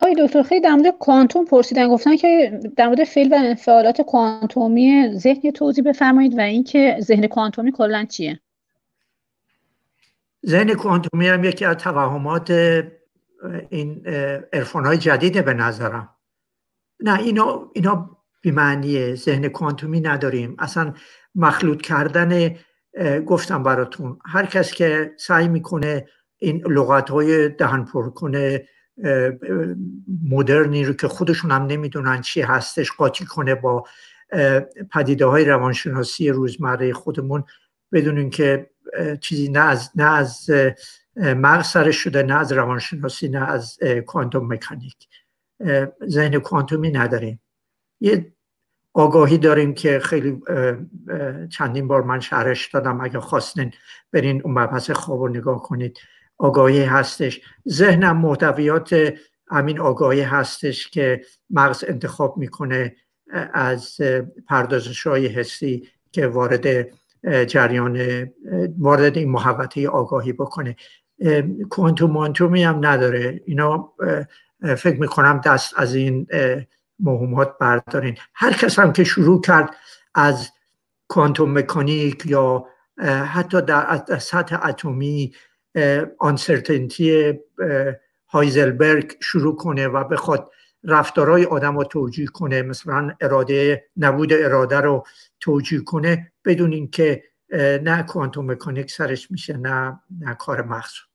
آقای دکتر خیلی در مورد کوانتوم پرسیدن گفتن که در مورد فیل و انفعالات کوانتومی ذهن توضیح بفرمایید و اینکه ذهن کوانتومی کلا چیه ذهن کوانتومی هم یکی از توهمات این عرفان های جدیده به نظرم نه اینا, اینا بیمعنیه ذهن کوانتومی نداریم اصلا مخلوط کردن گفتم براتون هر کس که سعی میکنه این لغت های دهن پر کنه مدرنی رو که خودشون هم نمیدونن چی هستش قاطی کنه با پدیده های روانشناسی روزمره خودمون بدونیم که چیزی نه از نه از مغز سرش شده نه از روانشناسی نه از کوانتوم مکانیک ذهن کوانتومی نداریم یه آگاهی داریم که خیلی چندین بار من شرش دادم اگه خواستین برین اون مبحث خواب رو نگاه کنید آگاهی هستش ذهنم محتویات همین آگاهی هستش که مغز انتخاب میکنه از پردازش های حسی که وارد جریان وارد این محوطه آگاهی بکنه کوانتوم مانتومی هم نداره اینا فکر میکنم دست از این مهمات بردارین هر کس هم که شروع کرد از کوانتوم مکانیک یا حتی در سطح اتمی آنسرتنتی هایزلبرگ شروع کنه و بخواد رفتارهای آدم رو توجیه کنه مثلا اراده نبود اراده رو توجیه کنه بدون اینکه نه کوانتوم مکانیک سرش میشه نه نه کار مخصوص